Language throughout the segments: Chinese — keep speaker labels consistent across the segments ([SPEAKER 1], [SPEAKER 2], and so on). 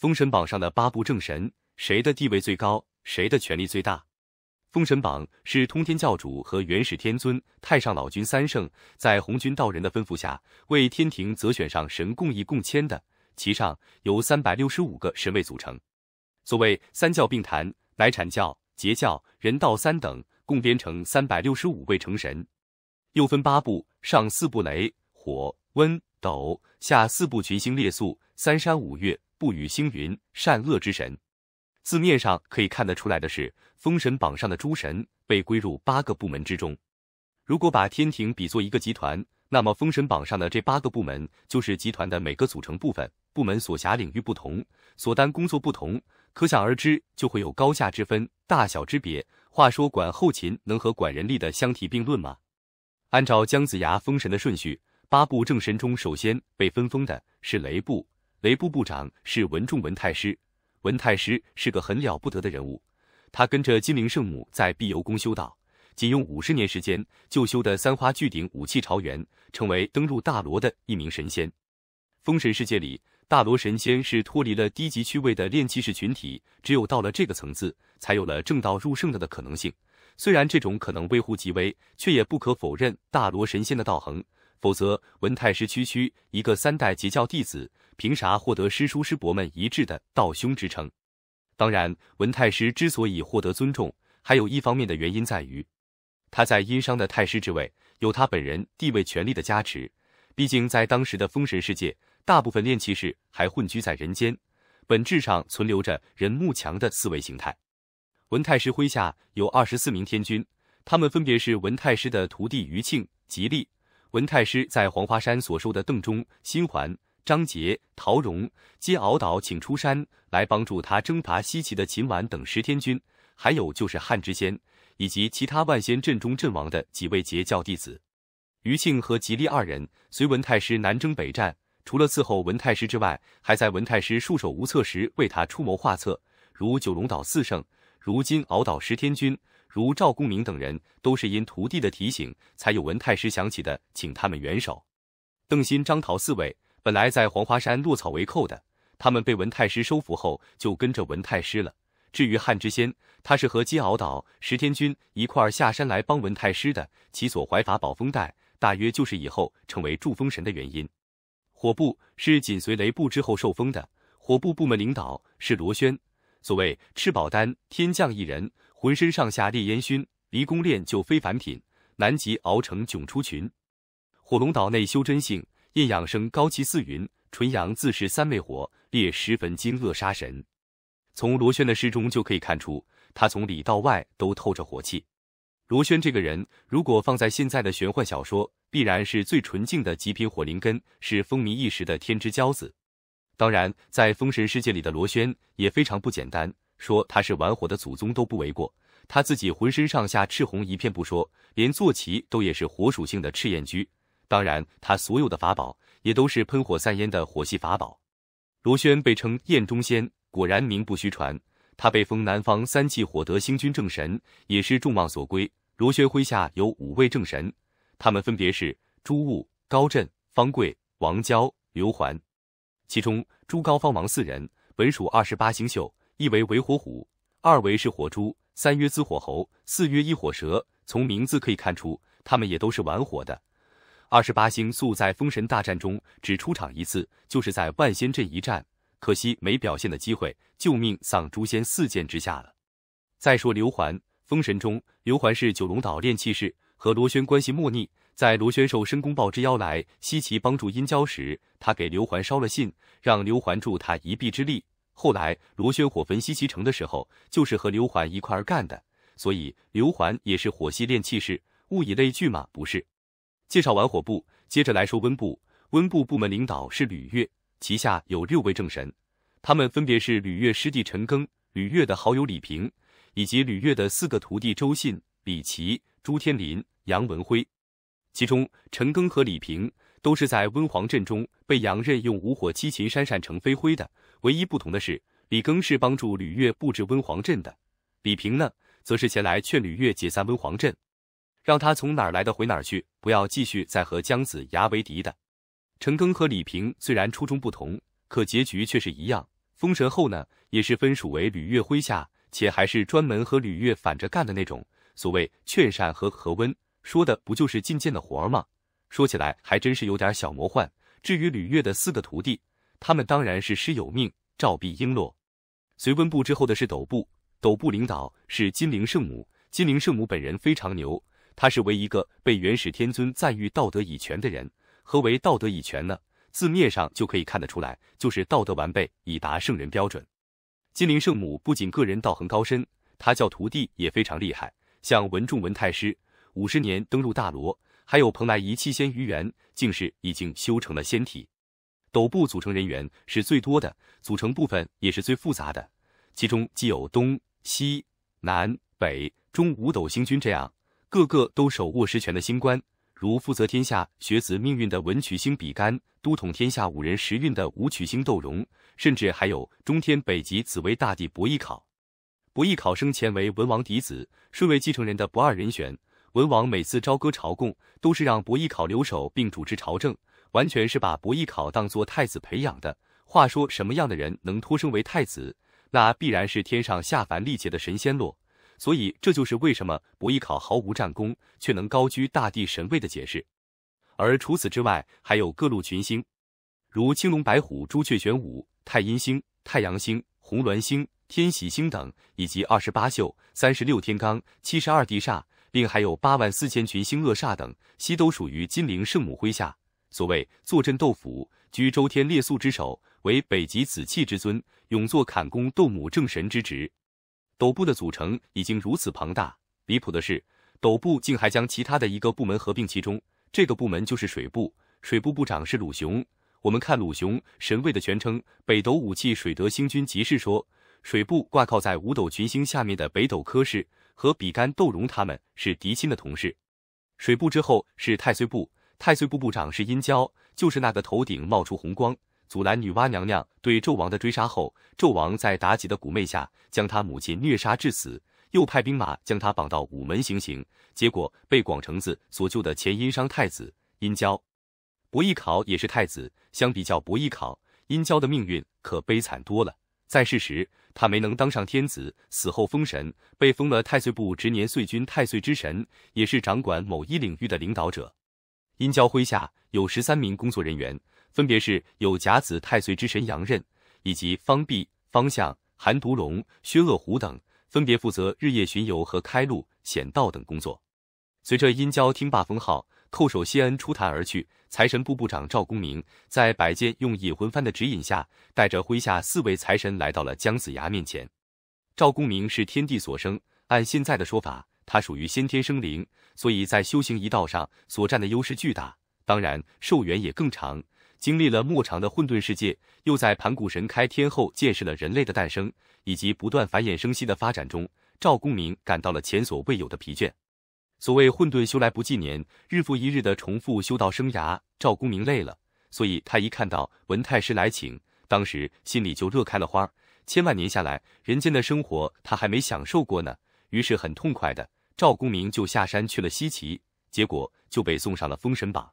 [SPEAKER 1] 封神榜上的八部正神，谁的地位最高？谁的权力最大？封神榜是通天教主和元始天尊、太上老君三圣在红军道人的吩咐下，为天庭择选上神共议共签的。其上由三百六十五个神位组成。所谓三教并坛，乃阐教、截教、人道三等，共编成三百六十五位成神，又分八部，上四部雷、火、温、斗，下四部群星列宿、三山五岳。不与星云，善恶之神。字面上可以看得出来的是，封神榜上的诸神被归入八个部门之中。如果把天庭比作一个集团，那么封神榜上的这八个部门就是集团的每个组成部分。部门所辖领域不同，所担工作不同，可想而知就会有高下之分、大小之别。话说，管后勤能和管人力的相提并论吗？按照姜子牙封神的顺序，八部正神中首先被分封的是雷部。雷部部长是文仲文太师，文太师是个很了不得的人物。他跟着金陵圣母在碧游宫修道，仅用五十年时间就修的三花聚顶，五气朝元，成为登入大罗的一名神仙。封神世界里，大罗神仙是脱离了低级趣味的炼气士群体，只有到了这个层次，才有了正道入圣的的可能性。虽然这种可能微乎其微，却也不可否认大罗神仙的道行。否则，文太师区区一个三代截教弟子。凭啥获得师叔师伯们一致的道兄之称？当然，文太师之所以获得尊重，还有一方面的原因在于，他在殷商的太师之位有他本人地位权力的加持。毕竟，在当时的封神世界，大部分炼气士还混居在人间，本质上存留着人慕强的思维形态。文太师麾下有二十四名天君，他们分别是文太师的徒弟余庆、吉利。文太师在黄花山所收的邓忠、辛环。张杰、陶荣、皆敖岛请出山来帮助他征伐西岐的秦婉等十天君，还有就是汉之仙以及其他万仙阵中阵亡的几位截教弟子，余庆和吉利二人随文太师南征北战，除了伺候文太师之外，还在文太师束手无策时为他出谋划策，如九龙岛四圣，如今敖岛十天君，如赵公明等人都是因徒弟的提醒才有文太师想起的，请他们援手。邓新、张桃四位。本来在黄花山落草为寇的，他们被文太师收服后，就跟着文太师了。至于汉之仙，他是和金鳌岛石天君一块下山来帮文太师的。其所怀法宝风袋，大约就是以后成为助风神的原因。火部是紧随雷部之后受封的，火部部门领导是罗轩。所谓赤宝丹，天降一人，浑身上下烈烟熏，离宫炼就非凡品，南极熬成囧出群。火龙岛内修真性。焰养生高气似云，纯阳自是三昧火，烈十分惊恶杀神。从罗轩的诗中就可以看出，他从里到外都透着火气。罗轩这个人，如果放在现在的玄幻小说，必然是最纯净的极品火灵根，是风靡一时的天之骄子。当然，在封神世界里的罗轩也非常不简单，说他是玩火的祖宗都不为过。他自己浑身上下赤红一片不说，连坐骑都也是火属性的赤焰驹。当然，他所有的法宝也都是喷火散烟的火系法宝。罗轩被称焰中仙，果然名不虚传。他被封南方三气火德星君正神，也是众望所归。罗轩麾下有五位正神，他们分别是朱雾、高震、方贵、王娇、刘环。其中朱高方王四人本属二十八星宿，一为为火虎，二为是火猪，三曰资火猴，四曰一火蛇。从名字可以看出，他们也都是玩火的。二十八星宿在封神大战中只出场一次，就是在万仙阵一战，可惜没表现的机会，救命丧诛仙四剑之下了。再说刘环，封神中刘环是九龙岛炼气士，和罗轩关系莫逆。在罗轩受申公豹之邀来西岐帮助殷郊时，他给刘环捎了信，让刘环助他一臂之力。后来罗轩火焚西岐城的时候，就是和刘环一块儿干的，所以刘环也是火系炼气士，物以类聚嘛，不是？介绍完火部，接着来说温部。温部部门领导是吕越，旗下有六位正神，他们分别是吕越师弟陈庚、吕越的好友李平，以及吕越的四个徒弟周信、李琦、朱天林、杨文辉。其中，陈庚和李平都是在温黄镇中被杨任用五火七擒扇扇成飞灰的。唯一不同的是，李庚是帮助吕越布置温黄镇的，李平呢，则是前来劝吕越解散温黄镇。让他从哪来的回哪去，不要继续再和姜子牙为敌的。陈庚和李平虽然初衷不同，可结局却是一样。封神后呢，也是分属为吕岳麾下，且还是专门和吕岳反着干的那种。所谓劝善和和温，说的不就是进谏的活儿吗？说起来还真是有点小魔幻。至于吕岳的四个徒弟，他们当然是师有命，赵璧、璎珞。随温部之后的是斗部，斗部领导是金陵圣母。金陵圣母本人非常牛。他是为一个被元始天尊赞誉道德以全的人。何为道德以全呢？字面上就可以看得出来，就是道德完备，已达圣人标准。金陵圣母不仅个人道行高深，她教徒弟也非常厉害，像文仲文太师，五十年登入大罗，还有蓬莱仪气仙余元，竟是已经修成了仙体。斗部组成人员是最多的，组成部分也是最复杂的，其中既有东西南北中五斗星君这样。个个都手握实权的新官，如负责天下学子命运的文曲星比干，都统天下五人时运的武曲星窦融，甚至还有中天北极紫薇大帝博弈考。博弈考生前为文王嫡子，是位继承人的不二人选。文王每次朝歌朝贡，都是让博弈考留守并主持朝政，完全是把博弈考当做太子培养的。话说，什么样的人能托生为太子？那必然是天上下凡历劫的神仙咯。所以，这就是为什么伯邑考毫无战功却能高居大地神位的解释。而除此之外，还有各路群星，如青龙、白虎、朱雀、玄武、太阴星、太阳星、红鸾星、天喜星等，以及二十八宿、三十六天罡、七十二地煞，并还有八万四千群星恶煞等，悉都属于金陵圣母麾下。所谓坐镇斗府，居周天列宿之首，为北极紫气之尊，永坐坎宫斗母正神之职。斗部的组成已经如此庞大，离谱的是，斗部竟还将其他的一个部门合并其中，这个部门就是水部。水部部长是鲁雄。我们看鲁雄神位的全称：北斗武器水德星君。即是说，水部挂靠在五斗群星下面的北斗科室，和比干、窦荣他们是嫡亲的同事。水部之后是太岁部，太岁部部长是殷郊，就是那个头顶冒出红光。阻拦女娲娘娘对纣王的追杀后，纣王在妲己的妩媚下，将他母亲虐杀致死，又派兵马将他绑到午门行刑，结果被广成子所救的前殷商太子殷郊、伯邑考也是太子。相比较伯邑考，殷郊的命运可悲惨多了。在世时，他没能当上天子，死后封神，被封了太岁部执年岁君太岁之神，也是掌管某一领域的领导者。殷郊麾下有十三名工作人员。分别是有甲子太岁之神杨任，以及方弼、方向、韩独龙、薛恶虎等，分别负责日夜巡游和开路险道等工作。随着殷郊听罢封号，叩首谢恩，出坛而去。财神部部长赵公明在摆件用引魂幡的指引下，带着麾下四位财神来到了姜子牙面前。赵公明是天地所生，按现在的说法，他属于先天生灵，所以在修行一道上所占的优势巨大，当然寿元也更长。经历了漫长的混沌世界，又在盘古神开天后见识了人类的诞生以及不断繁衍生息的发展中，赵公明感到了前所未有的疲倦。所谓混沌修来不济年，日复一日的重复修道生涯，赵公明累了。所以他一看到文太师来请，当时心里就乐开了花。千万年下来，人间的生活他还没享受过呢，于是很痛快的，赵公明就下山去了西岐，结果就被送上了封神榜。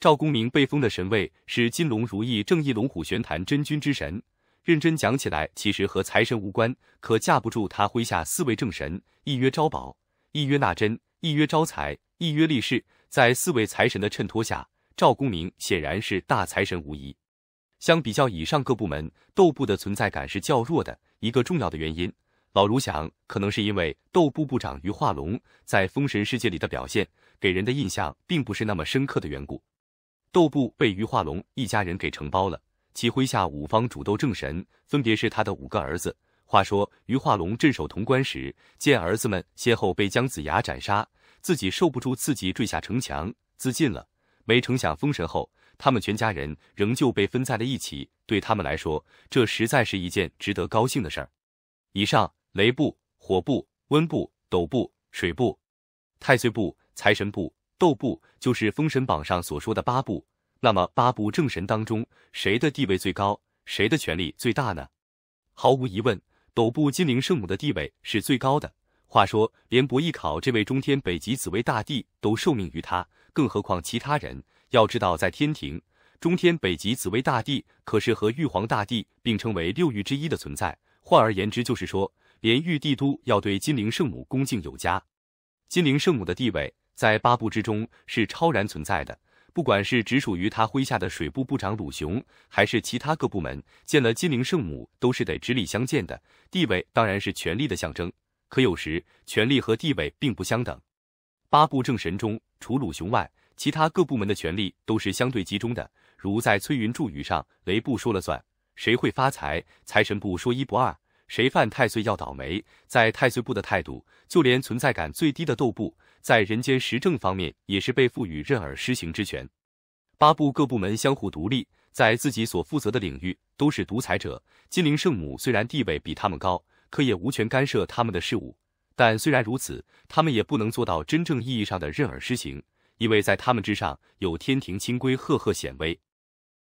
[SPEAKER 1] 赵公明被封的神位是金龙如意正义龙虎玄坛真君之神，认真讲起来，其实和财神无关。可架不住他麾下四位正神，一曰招宝，一曰纳珍，一曰招财，一曰立誓。在四位财神的衬托下，赵公明显然是大财神无疑。相比较以上各部门，斗部的存在感是较弱的。一个重要的原因，老卢想，可能是因为斗部部长于化龙在封神世界里的表现，给人的印象并不是那么深刻的缘故。斗部被余化龙一家人给承包了，其麾下五方主斗正神分别是他的五个儿子。话说余化龙镇守潼关时，见儿子们先后被姜子牙斩杀，自己受不住刺激，坠下城墙自尽了。没成想封神后，他们全家人仍旧被分在了一起，对他们来说，这实在是一件值得高兴的事儿。以上雷部、火部、温部、斗部、水部、太岁部、财神部。斗部就是封神榜上所说的八部，那么八部正神当中，谁的地位最高，谁的权力最大呢？毫无疑问，斗部金陵圣母的地位是最高的。话说，连博弈考这位中天北极紫薇大帝都受命于他，更何况其他人？要知道，在天庭，中天北极紫薇大帝可是和玉皇大帝并称为六御之一的存在。换而言之，就是说，连玉帝都要对金陵圣母恭敬有加。金陵圣母的地位。在八部之中是超然存在的，不管是直属于他麾下的水部部长鲁雄，还是其他各部门，见了金陵圣母都是得直立相见的。地位当然是权力的象征，可有时权力和地位并不相等。八部正神中，除鲁雄外，其他各部门的权力都是相对集中的。如在崔云柱语上，雷部说了算；谁会发财，财神部说一不二；谁犯太岁要倒霉，在太岁部的态度，就连存在感最低的斗部。在人间实政方面，也是被赋予任尔施行之权。八部各部门相互独立，在自己所负责的领域都是独裁者。金陵圣母虽然地位比他们高，可也无权干涉他们的事务。但虽然如此，他们也不能做到真正意义上的任尔施行，因为在他们之上有天庭清规赫赫显威。